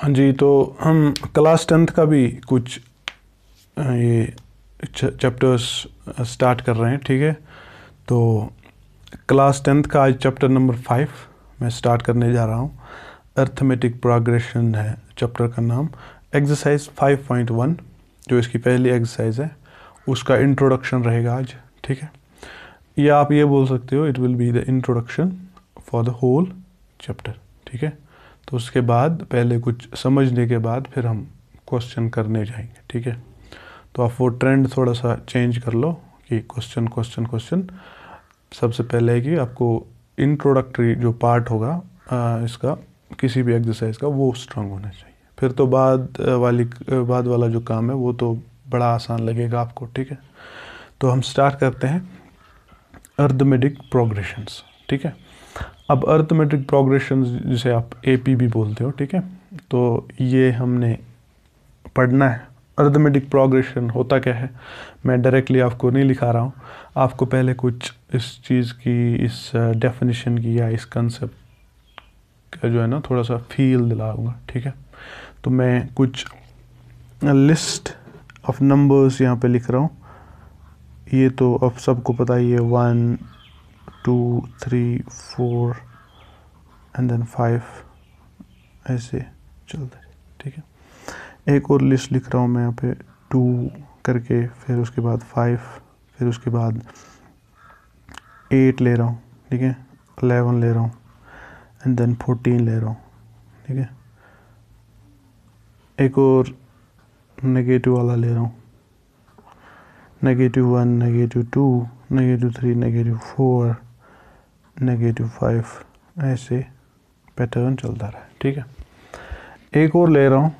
हाँ जी तो हम क्लास टेंथ का भी कुछ ये चैप्टर्स स्टार्ट कर रहे हैं ठीक है तो क्लास टेंथ का आज चैप्टर नंबर फाइव मैं स्टार्ट करने जा रहा हूँ अर्थमेटिक प्रोग्रेशन है चैप्टर का नाम एक्सरसाइज 5.1 जो इसकी पहली एक्सरसाइज है उसका इंट्रोडक्शन रहेगा आज ठीक है या आप ये बोल सकते हो it will be the introduction for the whole chapter ठीक है तो उसके बाद पहले कुछ समझने के बाद फिर हम क्वेश्चन करने जाएंगे ठीक है तो आप वो ट्रेंड थोड़ा सा चेंज कर लो कि क्वेश्चन क्वेश्चन क्वेश्चन सबसे पहले है कि आपको इंट्रोडक्टरी जो पार्ट होगा आ, इसका किसी भी एक्सरसाइज का वो स्ट्रांग होना चाहिए फिर तो बाद वाली बाद वाला जो काम है वो तो बड़ा आसान लगेगा आपको ठीक है तो हम स्टार्ट करते हैं अर्धमेडिक प्रोग्रेशंस ठीक है अब अर्थमेट्रिक प्रोग्रेशन जिसे आप ए भी बोलते हो ठीक है तो ये हमने पढ़ना है अर्थमेटिक प्रोग्रेशन होता क्या है मैं डायरेक्टली आपको नहीं लिखा रहा हूँ आपको पहले कुछ इस चीज़ की इस डेफिनेशन की या इस कंसेप्ट का जो है ना थोड़ा सा फील दिलाऊंगा ठीक है तो मैं कुछ लिस्ट ऑफ नंबर्स यहाँ पे लिख रहा हूँ ये तो अब सबको पता ही है वन 2 3 4 एंड देन 5 ऐसे चलते ठीक है एक और लिस्ट लिख रहा हूँ मैं यहाँ पे टू करके फिर उसके बाद फाइव फिर उसके बाद एट ले रहा हूँ ठीक है अलेवन ले रहा हूँ एंड देन फोर्टीन ले रहा हूँ ठीक है एक और नेगेटिव वाला ले रहा हूँ negative one negative two negative three negative four negative five ऐसे पैटर्न चलता रहा ठीक है एक और ले रहा हूँ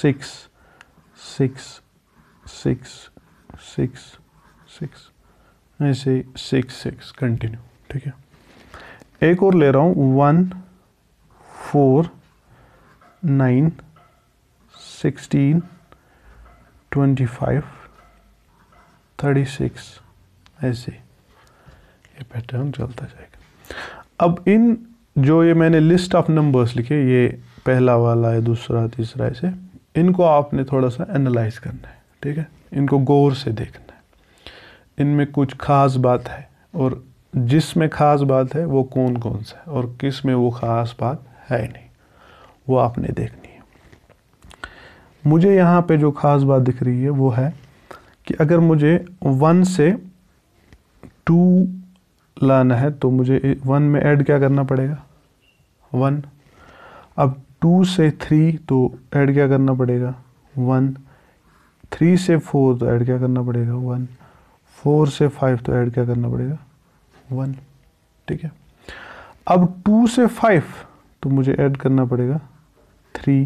six six six six six ऐसे सिक्स सिक्स कंटिन्यू ठीक है एक और ले रहा हूँ one four nine sixteen twenty five thirty six ऐसे ये पैटर्न चलता जाएगा अब इन जो ये मैंने लिस्ट ऑफ नंबर्स लिखे ये पहला वाला है दूसरा तीसरा ऐसे इनको आपने थोड़ा सा एनालाइज करना है ठीक है इनको गौर से देखना है इनमें कुछ ख़ास बात है और जिसमें ख़ास बात है वो कौन कौन सा है और किस में वो ख़ास बात है नहीं वो आपने देखनी है मुझे यहाँ पे जो ख़ास बात दिख रही है वो है कि अगर मुझे वन से टू लाना है तो मुझे वन में ऐड क्या करना पड़ेगा वन अब टू से थ्री तो ऐड क्या करना पड़ेगा वन थ्री से फोर तो ऐड क्या करना पड़ेगा वन फोर से फाइव तो ऐड क्या करना पड़ेगा वन ठीक है अब टू से फाइव तो मुझे ऐड करना पड़ेगा थ्री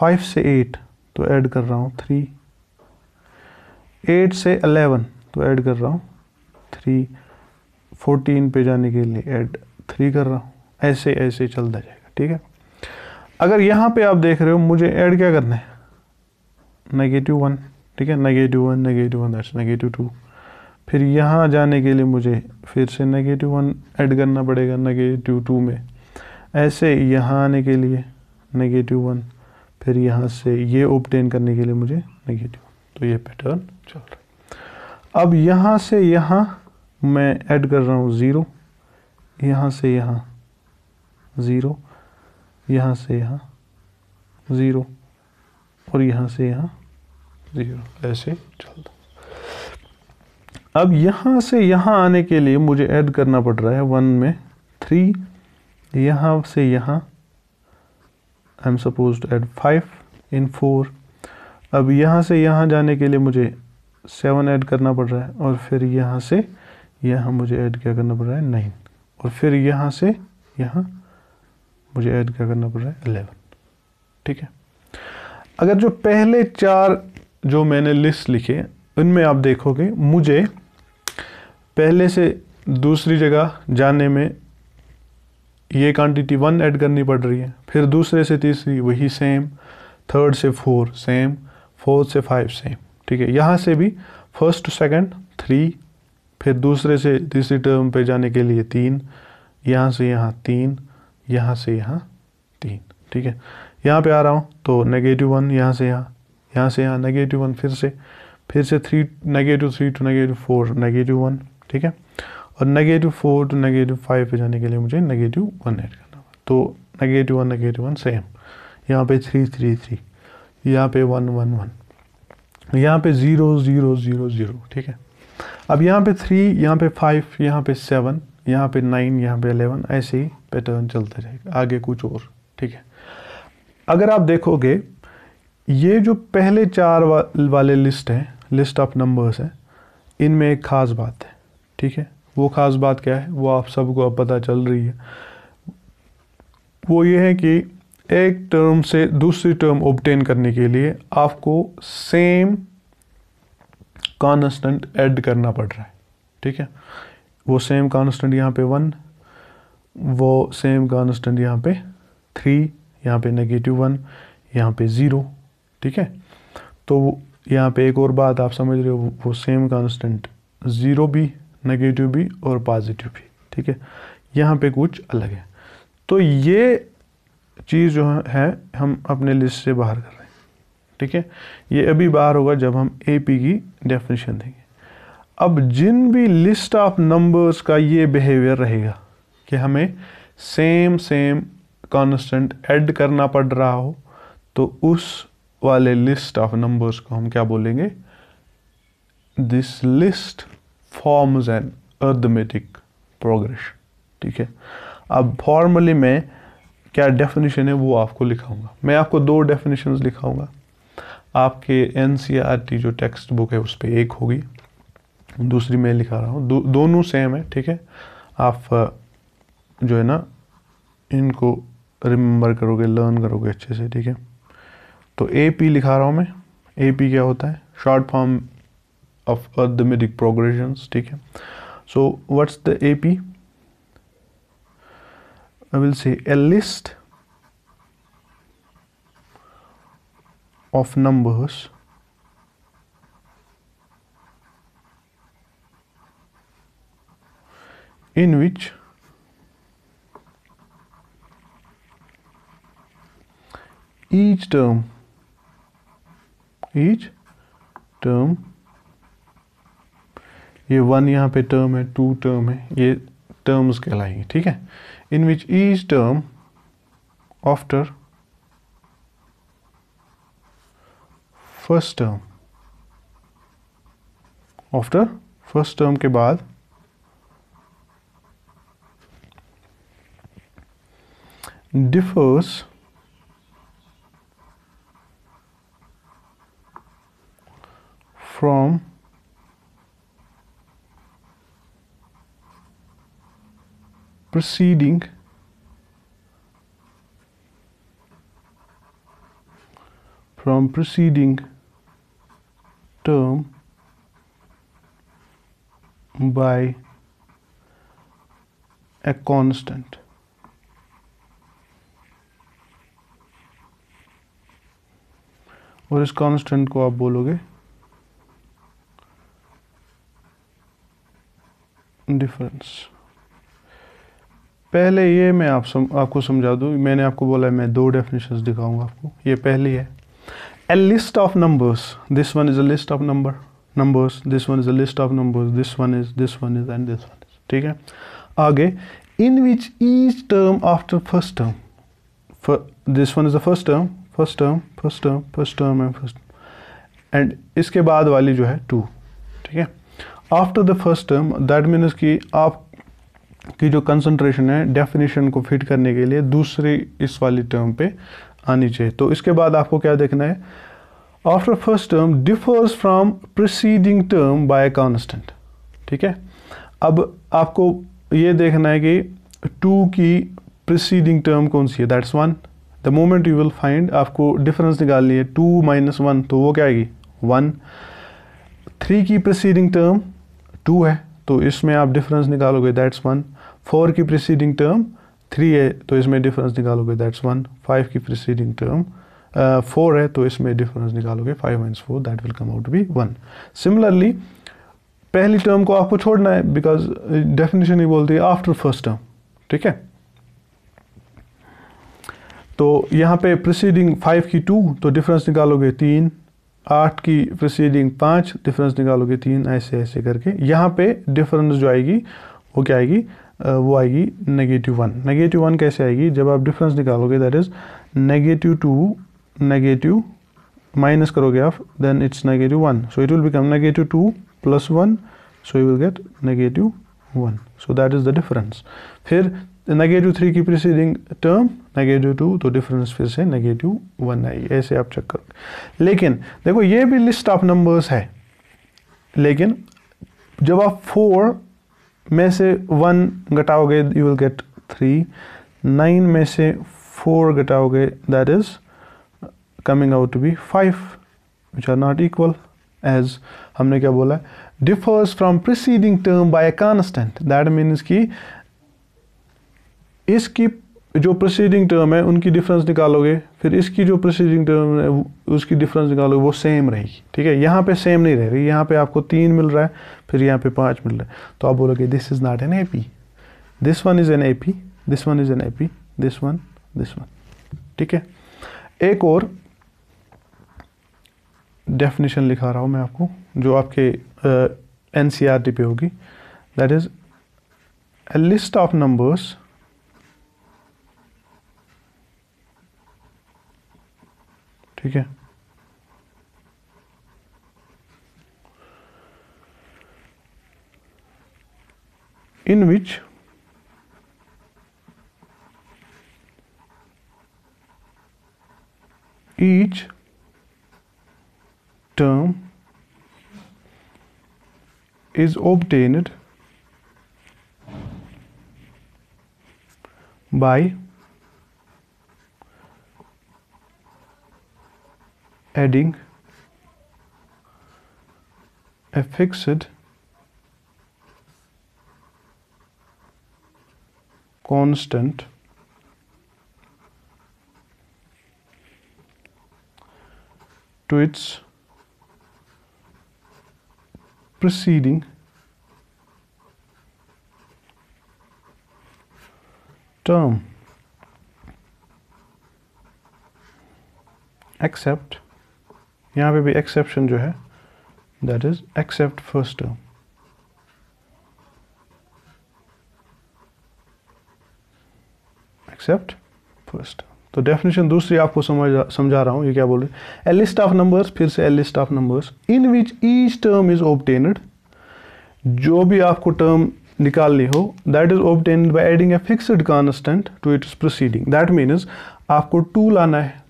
फाइव से एट तो ऐड कर रहा हूँ थ्री एट से अलेवन तो ऐड कर रहा हूँ थ्री फोर्टीन पे जाने के लिए ऐड थ्री कर रहा हूँ ऐसे ऐसे चलता जाएगा ठीक है अगर यहाँ पे आप देख रहे हो मुझे ऐड क्या करना है नेगेटिव वन ठीक है negative one negative one that's negative two फिर यहाँ जाने के लिए मुझे फिर से नेगेटिव वन ऐड करना पड़ेगा नेगेटिव टू में ऐसे यहाँ आने के लिए नेगेटिव वन फिर यहाँ से ये ओपटेन करने के लिए मुझे नेगेटिव तो ये पैटर्न चल रहा है अब यहाँ से यहाँ मैं ऐड कर रहा हूँ ज़ीरो यहाँ से यहाँ ज़ीरो यहाँ से यहाँ ज़ीरो और यहाँ से यहाँ ज़ीरो ऐसे चलता अब यहाँ से यहाँ आने के लिए मुझे ऐड करना पड़ रहा है वन में थ्री यहाँ से यहाँ I am suppose to add five in four अब यहाँ से यहाँ जाने के लिए मुझे सेवन ऐड करना पड़ रहा है और फिर यहाँ से यहाँ मुझे ऐड क्या करना पड़ रहा है नाइन और फिर यहाँ से यहाँ मुझे ऐड क्या करना पड़ रहा है अलेवन ठीक है अगर जो पहले चार जो मैंने लिस्ट लिखे उनमें आप देखोगे मुझे पहले से दूसरी जगह जाने में ये क्वांटिटी वन ऐड करनी पड़ रही है फिर दूसरे से तीसरी वही सेम थर्ड से फोर सेम फोर से फाइव से ठीक है यहाँ से भी फर्स्ट टू सेकेंड थ्री फिर दूसरे से तीसरी टर्म पे जाने के लिए तीन यहाँ से यहाँ तीन यहाँ से यहाँ तीन ठीक है यहाँ पे आ रहा हूँ तो नेगेटिव वन यहाँ से यहाँ यहाँ से यहाँ नेगेटिव वन फिर से फिर से three negative three two negative four negative one ठीक है और negative four two negative five पे जाने के लिए मुझे नेगेटिव वन ऐड करना होगा तो negative one negative one same यहाँ पे थ्री थ्री थ्री यहाँ पे वन वन वन यहाँ पे ज़ीरो ज़ीरो ज़ीरो ज़ीरो ठीक है अब यहाँ पे थ्री यहाँ पे फाइव यहाँ पे सेवन यहाँ पे नाइन यहाँ पे अलेवन ऐसे ही पैटर्न चलता रहेगा आगे कुछ और ठीक है अगर आप देखोगे ये जो पहले चार वा, वाले लिस्ट हैं लिस्ट ऑफ नंबर्स हैं इनमें एक ख़ास बात है ठीक है वो ख़ास बात क्या है वो आप सबको अब पता चल रही है वो ये है कि एक टर्म से दूसरी टर्म ऑब्टेन करने के लिए आपको सेम कॉन्स्टेंट ऐड करना पड़ रहा है ठीक है वो सेम कॉन्स्टेंट यहाँ पे वन वो सेम कॉन्स्टेंट यहाँ पे थ्री यहाँ पे नेगेटिव वन यहाँ पे ज़ीरो ठीक है तो यहाँ पे एक और बात आप समझ रहे हो वो सेम कॉन्स्टेंट ज़ीरो भी नेगेटिव भी और पॉजिटिव भी ठीक है यहाँ पे कुछ अलग है तो ये चीज़ जो है हम अपने लिस्ट से बाहर कर रहे हैं ठीक है ये अभी बाहर होगा जब हम ए पी की डेफिनेशन देंगे अब जिन भी लिस्ट ऑफ नंबर्स का ये बिहेवियर रहेगा कि हमें सेम सेम कॉन्स्टेंट ऐड करना पड़ रहा हो तो उस वाले लिस्ट ऑफ नंबर्स को हम क्या बोलेंगे this list forms an arithmetic progression ठीक है अब फॉर्मली में क्या डेफिनेशन है वो आपको लिखाऊंगा मैं आपको दो डेफिनेशन लिखाऊंगा आपके एन e जो टेक्स्ट बुक है उस पर एक होगी दूसरी मैं लिखा रहा हूँ दो, दोनों सेम है ठीक है आप जो है ना इनको रिम्बर करोगे लर्न करोगे अच्छे से ठीक है तो ए पी लिखा रहा हूँ मैं ए पी क्या होता है short form of arithmetic progression ठीक है so what's the A P I will say a list of numbers in which each term each term ये वन यहाँ पे टर्म है टू टर्म है ये टर्म्स कहलाएंगे ठीक है in which each term after first term after first term के बाद differs from proceeding from preceding term by a constant. और इस कांस्टेंट को आप बोलोगे डिफरेंस पहले ये मैं आप सम, आपको समझा दूँ मैंने आपको बोला मैं दो डेफिनेशन दिखाऊंगा आपको ये पहली है a list of numbers this one is a list of number numbers this one is a list of numbers this one is this one is and this one is ठीक है आगे in which each term after first term this one is the first term first term first term first term and first and इसके बाद वाली जो है two ठीक है after the first term that means कि आप की जो कंसंट्रेशन है डेफिनेशन को फिट करने के लिए दूसरी इस वाली टर्म पे आनी चाहिए तो इसके बाद आपको क्या देखना है after first term differs from preceding term by constant ठीक है अब आपको ये देखना है कि टू की प्रिसीडिंग टर्म कौन सी है that's one the moment you will find आपको डिफरेंस निकालनी है टू माइनस वन तो वो क्या आएगी वन थ्री की प्रिसीडिंग टर्म टू है तो इसमें आप डिफरेंस निकालोगे दैट्स वन फोर की प्रिसीडिंग टर्म थ्री है तो इसमें डिफरेंस निकालोगे दैट्स वन फाइव की प्रिसीडिंग टर्म फोर है तो इसमें डिफरेंस निकालोगे five minus four that will come out be one similarly पहली टर्म को आपको छोड़ना है बिकॉज डेफिनेशन uh, ही बोलती है आफ्टर फर्स्ट टर्म ठीक है तो यहाँ पे प्रिसीडिंग फाइव की टू तो डिफरेंस निकालोगे तीन आठ की प्रिसीडिंग पाँच डिफरेंस निकालोगे तीन ऐसे ऐसे करके यहाँ पे डिफरेंस जो आएगी वो क्या आएगी वो आएगी नेगेटिव वन नेगेटिव वन कैसे आएगी जब आप डिफरेंस निकालोगे that is negative two negative minus करोगे आप then it's negative one so it will become negative two plus one so you will get negative one so that is the difference फिर negative three की preceding term negative two तो difference फिर से negative one आएगी ऐसे आप check करोगे लेकिन देखो ये भी लिस्ट ऑफ नंबर्स है लेकिन जब आप फोर में से वन घटाओगे you will get three nine में से फोर घटाओगे that is coming out to be five which are not equal as हमने क्या बोला है differs from preceding term by a that means कि इसकी जो प्रोसीडिंग टर्म है उनकी डिफरेंस निकालोगे फिर इसकी जो प्रोसीडिंग टर्म है उसकी डिफरेंस निकालोगे वो सेम रहेगी ठीक है यहाँ पे सेम नहीं रह रही यहाँ पे आपको तीन मिल रहा है फिर यहाँ पे पाँच मिल रहा है तो आप बोलोगे this is not an A P this one is an A P this one is an A P this one this one ठीक है एक और डेफिनेशन लिखा रहा हूँ मैं आपको जो आपके एन सी आर टी पे होगी that is a list of numbers ठीक है in which each term is obtained by adding a fixed constant to its preceding term except यहाँ पे भी एक्सेप्शन जो है that is except first term except first तो डेफिनेशन दूसरी आपको समझ समझा रहा हूँ ये क्या बोल रहे हैं ए लिस्ट ऑफ नंबर्स फिर से a list of numbers in which each term is obtained जो भी आपको टर्म निकालनी हो that is obtain by adding a fixed constant to its proceeding that means आपको टू लाना है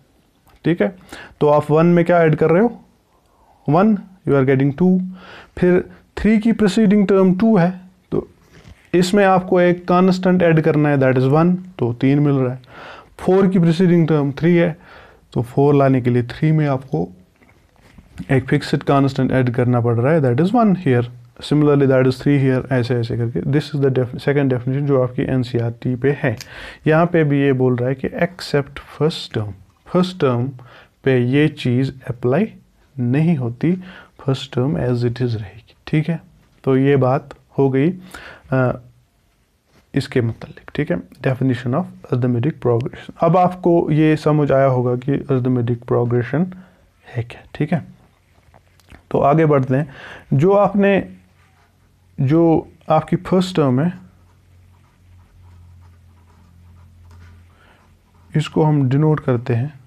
ठीक है तो आप वन में क्या ऐड कर रहे हो one you are getting two फिर थ्री की प्रिसीडिंग टर्म टू है तो इसमें आपको एक कॉन्स्टेंट ऐड करना है दैट इज़ वन तो तीन मिल रहा है फोर की प्रिसीडिंग टर्म थ्री है तो फोर लाने के लिए थ्री में आपको एक फिक्सड कॉन्स्टेंट ऐड करना पड़ रहा है that is one here similarly that is three here ऐसे ऐसे करके दिस इज़ द डेफिनेशन जो आपकी एन सी आर टी पे है यहाँ पे भी ये बोल रहा है कि except first term first term पे ये चीज़ अप्लाई नहीं होती first term as it is रहेगी ठीक है तो ये बात हो गई आ, इसके मतलब ठीक है डेफिनेशन ऑफ अर्थमेटिक प्रोग्रेशन अब आपको ये समझ आया होगा कि अर्थमेटिक प्रोग्रेशन है क्या ठीक है तो आगे बढ़ते हैं जो आपने जो आपकी फर्स्ट टर्म है इसको हम डिनोट करते हैं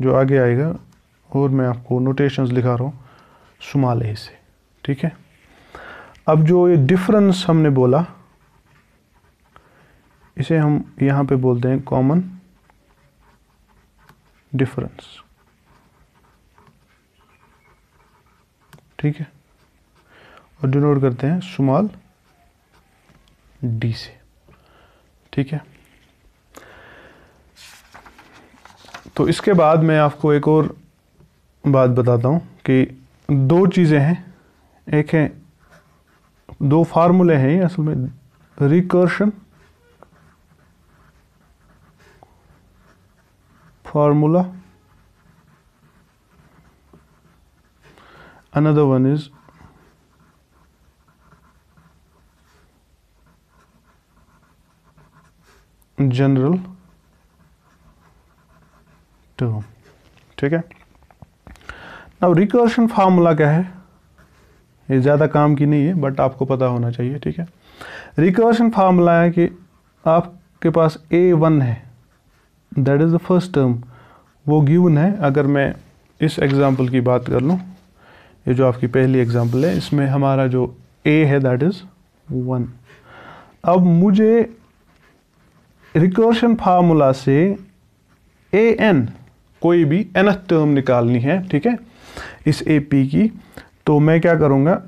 जो आगे आएगा और मैं आपको नोटेशंस लिखा रहा हूँ शुमाल से ठीक है अब जो ये डिफरेंस हमने बोला इसे हम यहाँ पे बोलते हैं कॉमन डिफरेंस ठीक है और डिनोट करते हैं शुमाल डी से ठीक है तो इसके बाद मैं आपको एक और बात बताता हूँ कि दो चीज़ें हैं एक है दो फार्मूले हैं असल में recursion formula another one is general two ठीक है ना रिकर्शन फार्मूला क्या है ये ज़्यादा काम की नहीं है बट आपको पता होना चाहिए ठीक है रिकर्शन फार्मूला है कि आपके पास ए वन है that is the first term वो गिवन है अगर मैं इस एग्ज़ाम्पल की बात कर लूँ ये जो आपकी पहली एग्ज़ाम्पल है इसमें हमारा जो ए है दैट इज़ वन अब मुझे रिकर्शन फार्मूला से ए एन कोई भी एनथ टर्म निकालनी है ठीक है इस ए पी की तो मैं क्या करूँगा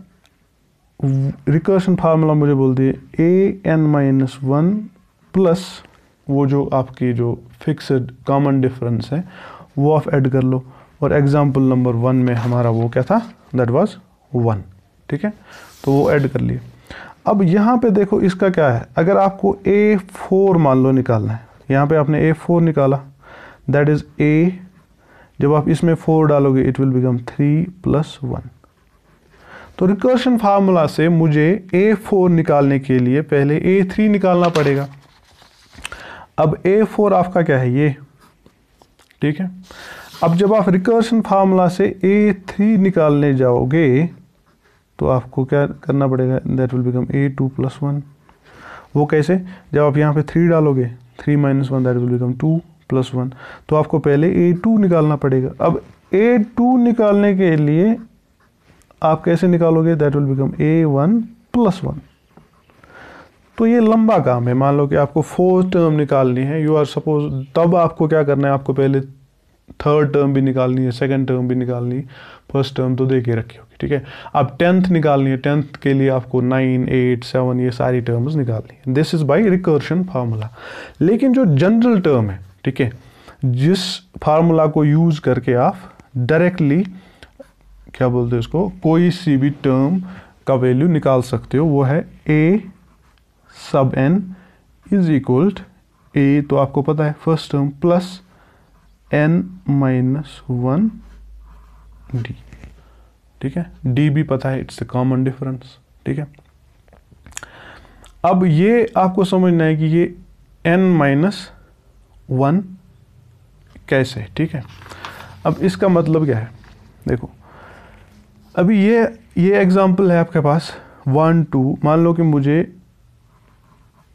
रिकर्सन फार्मूला मुझे बोल दिए a n minus one plus वो जो आपकी जो फिक्सड कॉमन डिफरेंस है वो आप ऐड कर लो और एग्ज़ाम्पल नंबर वन में हमारा वो क्या था दैट वाज वन ठीक है तो वो ऐड कर लिए अब यहाँ पे देखो इसका क्या है अगर आपको ए फोर मान लो निकालना है यहाँ पे आपने ए फोर निकाला दैट इज़ ए जब आप इसमें फोर डालोगे it will become three plus one तो रिकर्शन फार्मूला से मुझे ए फोर निकालने के लिए पहले ए थ्री निकालना पड़ेगा अब ए फोर आपका क्या है ये ठीक है अब जब आप रिकर्शन फार्मूला से ए थ्री निकालने जाओगे तो आपको क्या करना पड़ेगा that will become a two plus one वो कैसे जब आप यहाँ पे थ्री डालोगे three minus one that will become two plus one तो आपको पहले ए टू निकालना पड़ेगा अब ए टू निकालने के लिए आप कैसे निकालोगे that will become a one plus one तो ये लंबा काम है मान लो कि आपको फोर्थ टर्म निकालनी है यू आर सपोज तब आपको क्या करना है आपको पहले थर्ड टर्म भी निकालनी है सेकंड टर्म भी निकालनी फर्स्ट टर्म तो दे के रखी होगी ठीक है अब टेंथ निकालनी है टेंथ के लिए आपको नाइन एट सेवन ये सारी टर्म्स निकालनी है this is by recursion formula लेकिन जो जनरल टर्म है ठीक है जिस फार्मूला को यूज़ करके आप डायरेक्टली क्या बोलते हैं उसको कोई सी भी टर्म का वैल्यू निकाल सकते हो वो है ए सब एन इज इक्वल्ड ए तो आपको पता है first term plus n minus one d ठीक है डी भी पता है इट्स अ कॉमन डिफरेंस ठीक है अब ये आपको समझना है कि ये एन माइनस वन कैसे ठीक है अब इसका मतलब क्या है देखो अभी ये ये एग्ज़ाम्पल है आपके पास वन टू मान लो कि मुझे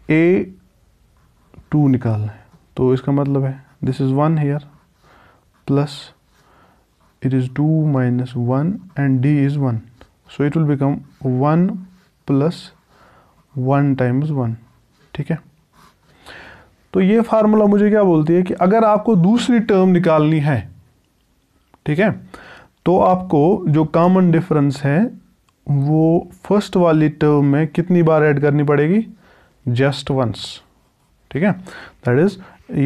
ए टू निकालना है तो इसका मतलब है this is one here plus it is two minus one and d is one so it will become one plus one times one ठीक है तो ये फार्मूला मुझे क्या बोलती है कि अगर आपको दूसरी टर्म निकालनी है ठीक है तो आपको जो कॉमन डिफरेंस है वो फर्स्ट वाली टर्म में कितनी बार ऐड करनी पड़ेगी जस्ट वंस ठीक है दैट इज़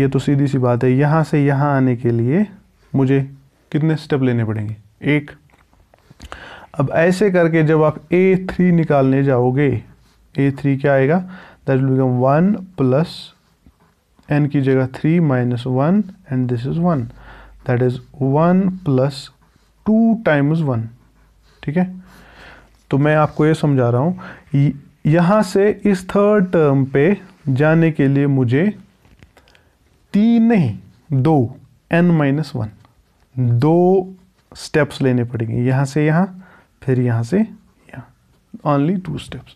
ये तो सीधी सी बात है यहाँ से यहाँ आने के लिए मुझे कितने स्टेप लेने पड़ेंगे एक अब ऐसे करके जब आप ए थ्री निकालने जाओगे ए थ्री क्या आएगा that will become one plus n की जगह three minus one and this is one that is one plus two times one ठीक है तो मैं आपको ये समझा रहा हूँ यहाँ से इस थर्ड टर्म पे जाने के लिए मुझे तीन नहीं दो एन माइनस वन दो स्टेप्स लेने पड़ेंगे यहाँ से यहाँ फिर यहाँ से यहाँ only two steps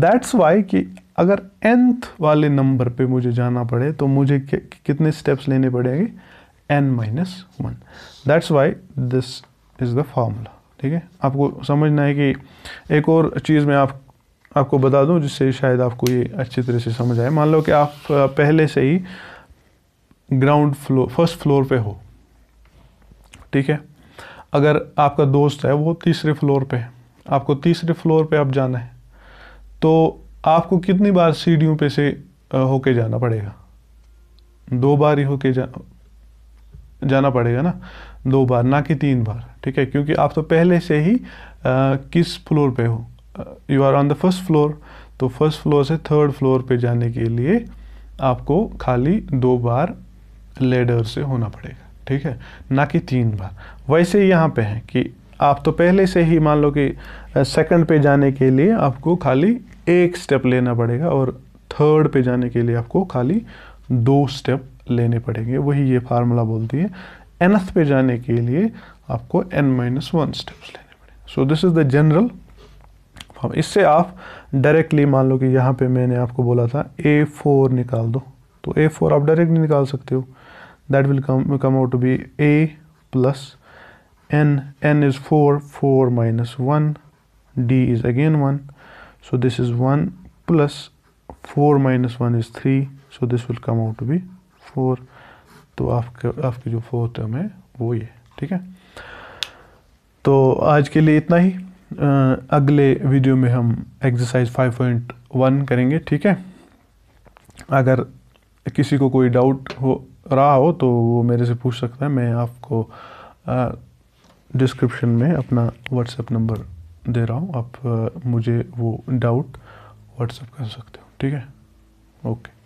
that's why कि अगर एंथ वाले नंबर पे मुझे जाना पड़े तो मुझे कि, कितने स्टेप्स लेने पड़ेंगे n minus one that's why this is the formula ठीक है आपको समझना है कि एक और चीज़ मैं आप आपको बता दूं जिससे शायद आपको ये अच्छी तरह से समझ आए मान लो कि आप पहले से ही ग्राउंड फ्लोर फर्स्ट फ्लोर पे हो ठीक है अगर आपका दोस्त है वो तीसरे फ्लोर पे है आपको तीसरे फ्लोर पे आप जाना है तो आपको कितनी बार सीढ़ियों पे से होके जाना पड़ेगा दो बार ही होके जा जाना पड़ेगा ना दो बार ना कि तीन बार ठीक है क्योंकि आप तो पहले से ही आ, किस फ्लोर पे हो you are on the first floor तो फर्स्ट फ्लोर से थर्ड फ्लोर पे जाने के लिए आपको खाली दो बार लेडर से होना पड़ेगा ठीक है ना कि तीन बार वैसे यहाँ पे है कि आप तो पहले से ही मान लो कि सेकंड पे जाने के लिए आपको खाली एक स्टेप लेना पड़ेगा और थर्ड पे जाने के लिए आपको खाली दो स्टेप लेने पड़ेंगे वही ये फार्मूला बोलती है एनथ पे जाने के लिए आपको एन माइनस वन स्टेप्स लेने पड़ेंगे so this is the general form इससे आप डायरेक्टली मान लो कि यहाँ पे मैंने आपको बोला था ए फोर निकाल दो तो ए फोर आप डायरेक्टली निकाल सकते हो that will come come out to be a plus n n is 4 4 minus 1 d is again 1 so this is 1 plus 4 minus 1 is 3 so this will come out to be 4 तो आपके आपके जो four term है वो ये ठीक है तो आज के लिए इतना ही अगले वीडियो में हम एक्सरसाइज 5.1 करेंगे ठीक है अगर किसी को कोई डाउट हो रहा हो तो वो मेरे से पूछ सकता है मैं आपको डिस्क्रिप्शन में अपना व्हाट्सएप नंबर दे रहा हूँ आप मुझे वो डाउट व्हाट्सएप कर सकते हो ठीक है ओके